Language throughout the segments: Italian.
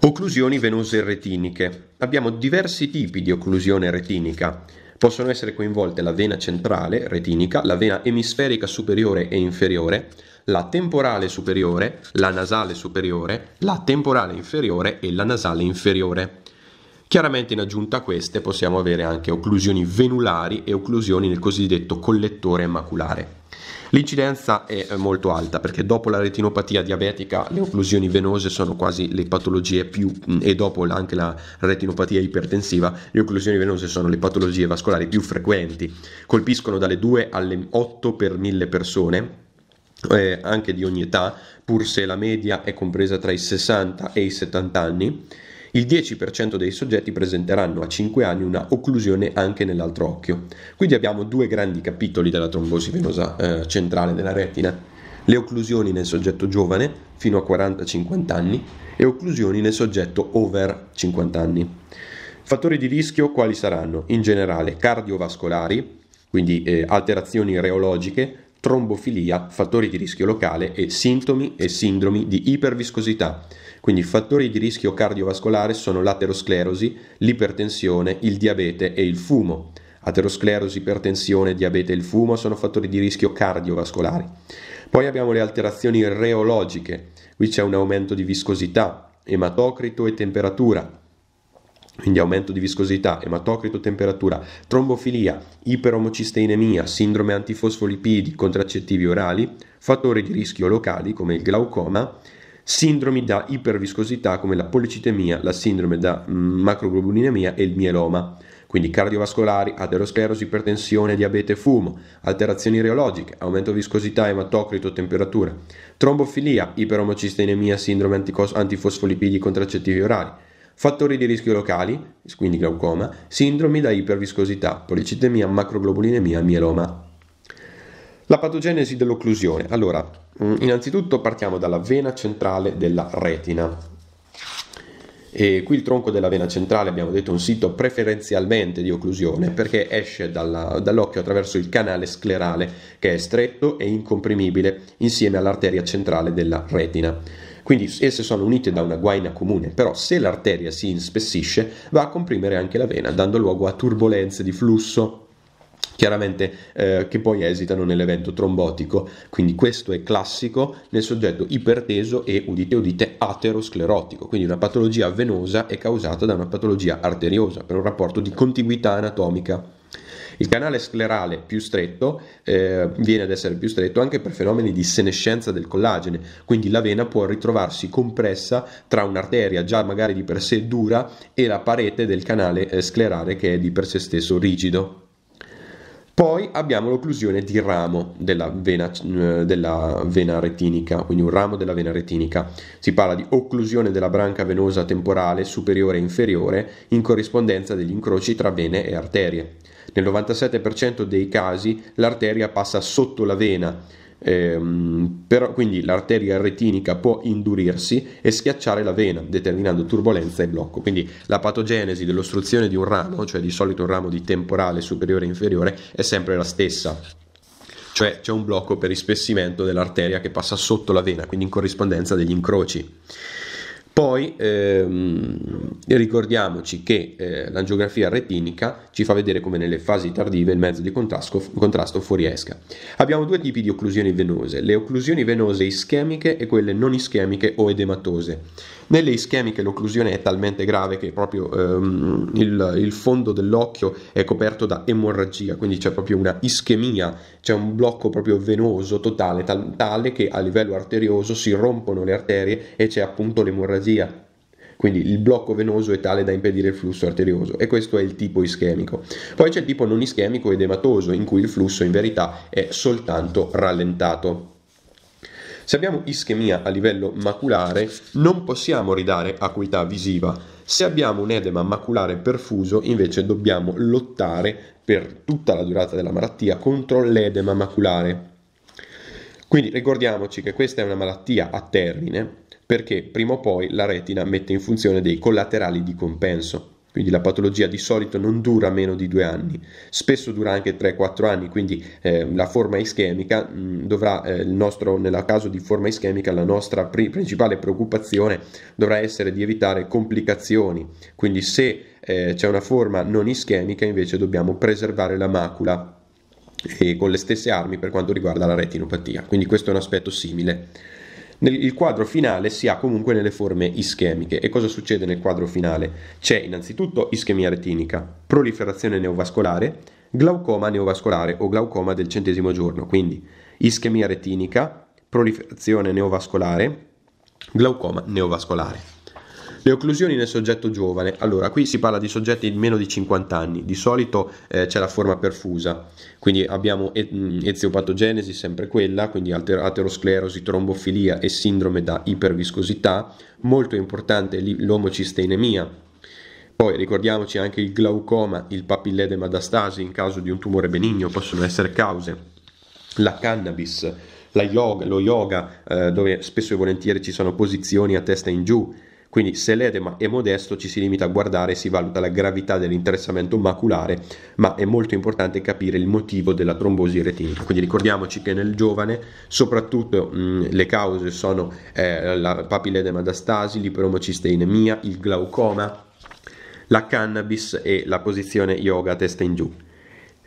Occlusioni venose retiniche. Abbiamo diversi tipi di occlusione retinica. Possono essere coinvolte la vena centrale retinica, la vena emisferica superiore e inferiore, la temporale superiore, la nasale superiore, la temporale inferiore e la nasale inferiore. Chiaramente in aggiunta a queste possiamo avere anche occlusioni venulari e occlusioni nel cosiddetto collettore maculare. L'incidenza è eh, molto alta perché dopo la retinopatia diabetica le occlusioni venose sono quasi le patologie più mm, e dopo anche la retinopatia ipertensiva le occlusioni venose sono le patologie vascolari più frequenti. Colpiscono dalle 2 alle 8 per 1000 persone eh, anche di ogni età, pur se la media è compresa tra i 60 e i 70 anni il 10% dei soggetti presenteranno a 5 anni una occlusione anche nell'altro occhio. Quindi abbiamo due grandi capitoli della trombosi venosa eh, centrale della retina. Le occlusioni nel soggetto giovane fino a 40-50 anni e occlusioni nel soggetto over 50 anni. Fattori di rischio quali saranno? In generale cardiovascolari, quindi eh, alterazioni reologiche, trombofilia, fattori di rischio locale e sintomi e sindromi di iperviscosità. Quindi fattori di rischio cardiovascolare sono l'aterosclerosi, l'ipertensione, il diabete e il fumo. Aterosclerosi, ipertensione, diabete e il fumo sono fattori di rischio cardiovascolari. Poi abbiamo le alterazioni reologiche, qui c'è un aumento di viscosità, ematocrito e temperatura, quindi aumento di viscosità, ematocrito temperatura, trombofilia, iperomocisteinemia, sindrome antifosfolipidi, contraccettivi orali, fattori di rischio locali come il glaucoma, sindromi da iperviscosità come la policitemia, la sindrome da mm, macroglobulinemia e il mieloma. Quindi cardiovascolari, aterosclerosi, ipertensione, diabete, fumo, alterazioni reologiche, aumento di viscosità, ematocrito, temperatura, trombofilia, iperomocisteinemia, sindrome antifosfolipidi, contraccettivi orali, Fattori di rischio locali, quindi glaucoma, sindromi da iperviscosità, policitemia, macroglobulinemia, mieloma. La patogenesi dell'occlusione. Allora, mm, innanzitutto partiamo dalla vena centrale della retina. E qui il tronco della vena centrale abbiamo detto è un sito preferenzialmente di occlusione perché esce dalla, dall'occhio attraverso il canale sclerale che è stretto e incomprimibile insieme all'arteria centrale della retina. Quindi esse sono unite da una guaina comune, però se l'arteria si inspessisce va a comprimere anche la vena, dando luogo a turbolenze di flusso chiaramente eh, che poi esitano nell'evento trombotico. Quindi questo è classico nel soggetto iperteso e, udite udite, aterosclerotico, quindi una patologia venosa è causata da una patologia arteriosa per un rapporto di contiguità anatomica. Il canale sclerale più stretto eh, viene ad essere più stretto anche per fenomeni di senescenza del collagene, quindi la vena può ritrovarsi compressa tra un'arteria già magari di per sé dura e la parete del canale eh, sclerale che è di per sé stesso rigido. Poi abbiamo l'occlusione di ramo della vena, eh, della vena, retinica, quindi un ramo della vena retinica. Si parla di occlusione della branca venosa temporale superiore e inferiore in corrispondenza degli incroci tra vene e arterie. Nel 97% dei casi l'arteria passa sotto la vena, ehm, però, quindi l'arteria retinica può indurirsi e schiacciare la vena, determinando turbolenza e blocco. Quindi la patogenesi dell'ostruzione di un ramo, cioè di solito un ramo di temporale superiore e inferiore, è sempre la stessa cioè c'è un blocco per ispessimento dell'arteria che passa sotto la vena, quindi in corrispondenza degli incroci. Poi ehm, ricordiamoci che eh, l'angiografia retinica ci fa vedere come nelle fasi tardive il mezzo di contrasto, contrasto fuoriesca. Abbiamo due tipi di occlusioni venose, le occlusioni venose ischemiche e quelle non ischemiche o edematose. Nelle ischemiche l'occlusione è talmente grave che proprio ehm, il, il, fondo dell'occhio è coperto da emorragia, quindi c'è proprio una ischemia, c'è un blocco proprio venoso totale, tal, tale che a livello arterioso si rompono le arterie e c'è appunto l'emorragia emorragia. Quindi il blocco venoso è tale da impedire il flusso arterioso e questo è il tipo ischemico. Poi c'è il tipo non ischemico ed ematoso in cui il flusso in verità è soltanto rallentato. Se abbiamo ischemia a livello maculare non possiamo ridare acuità visiva, se abbiamo un edema maculare perfuso invece dobbiamo lottare per tutta la durata della malattia contro l'edema maculare. Quindi ricordiamoci che questa è una malattia a termine perché prima o poi la retina mette in funzione dei collaterali di compenso. Quindi la patologia di solito non dura meno di due anni, spesso dura anche 3-4 anni, quindi eh, la forma ischemica mh, mm, dovrà, eh, nostro, nel caso di forma ischemica, la nostra pri- principale preoccupazione dovrà essere di evitare complicazioni. Quindi se eh, c'è una forma non ischemica invece dobbiamo preservare la macula e eh, con le stesse armi per quanto riguarda la retinopatia. Quindi questo è un aspetto simile nel, il quadro finale si ha comunque nelle forme ischemiche. E cosa succede nel quadro finale? C'è innanzitutto ischemia retinica, proliferazione neovascolare, glaucoma neovascolare o glaucoma del centesimo giorno, quindi ischemia retinica, proliferazione neovascolare, glaucoma neovascolare. Le occlusioni nel soggetto giovane. Allora, qui si parla di soggetti di meno di 50 anni, di solito eh, c'è la forma perfusa, quindi abbiamo mm, eziopatogenesi, sempre quella, quindi alter- aterosclerosi, trombofilia e sindrome da iperviscosità, molto importante l- l'omocisteinemia. Poi ricordiamoci anche il glaucoma, il papilledema d'astasi in caso di un tumore benigno possono essere cause. La cannabis, la yoga, lo yoga, eh, dove spesso e volentieri ci sono posizioni a testa in giù, quindi se l'edema è modesto ci si limita a guardare e si valuta la gravità dell'interessamento maculare, ma è molto importante capire il motivo della trombosi retinica. Quindi ricordiamoci che nel giovane soprattutto mh, mm, le cause sono eh, la papilledema da stasi, l'iperomocisteinemia, il glaucoma, la cannabis e la posizione yoga testa in giù.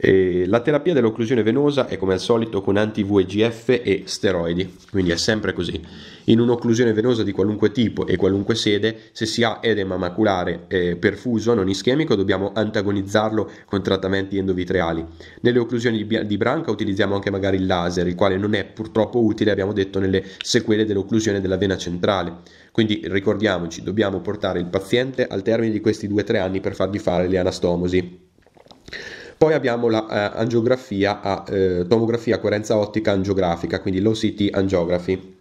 E la terapia dell'occlusione venosa è come al solito con anti-VEGF e steroidi, quindi è sempre così. In un'occlusione venosa di qualunque tipo e qualunque sede, se si ha edema maculare eh, perfuso non ischemico, dobbiamo antagonizzarlo con trattamenti endovitreali. Nelle occlusioni di, di branca utilizziamo anche magari il laser, il quale non è purtroppo utile, abbiamo detto, nelle sequele dell'occlusione della vena centrale. Quindi ricordiamoci, dobbiamo portare il paziente al termine di questi 2-3 anni per fargli fare le anastomosi. Poi abbiamo la eh, angiografia a eh, tomografia coerenza ottica angiografica, quindi low CT angiography.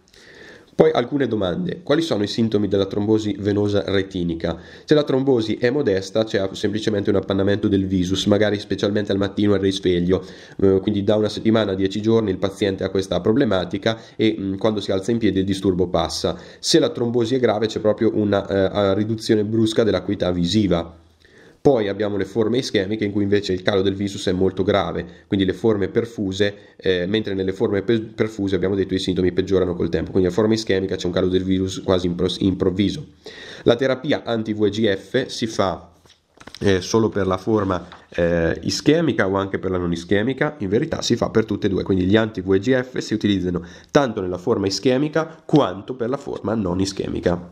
Poi alcune domande. Quali sono i sintomi della trombosi venosa retinica? Se la trombosi è modesta, c'è semplicemente un appannamento del visus, magari specialmente al mattino al risveglio. Eh, quindi da una settimana a dieci giorni il paziente ha questa problematica e mm, quando si alza in piedi il disturbo passa. Se la trombosi è grave c'è proprio una uh, riduzione brusca dell'acuità visiva. Poi abbiamo le forme ischemiche in cui invece il calo del visus è molto grave, quindi le forme perfuse, eh, mentre nelle forme perfuse abbiamo detto i sintomi peggiorano col tempo, quindi la forma ischemica c'è un calo del virus quasi improvviso. La terapia anti vgf si fa eh, solo per la forma eh, ischemica o anche per la non ischemica, in verità si fa per tutte e due, quindi gli anti vgf si utilizzano tanto nella forma ischemica quanto per la forma non ischemica.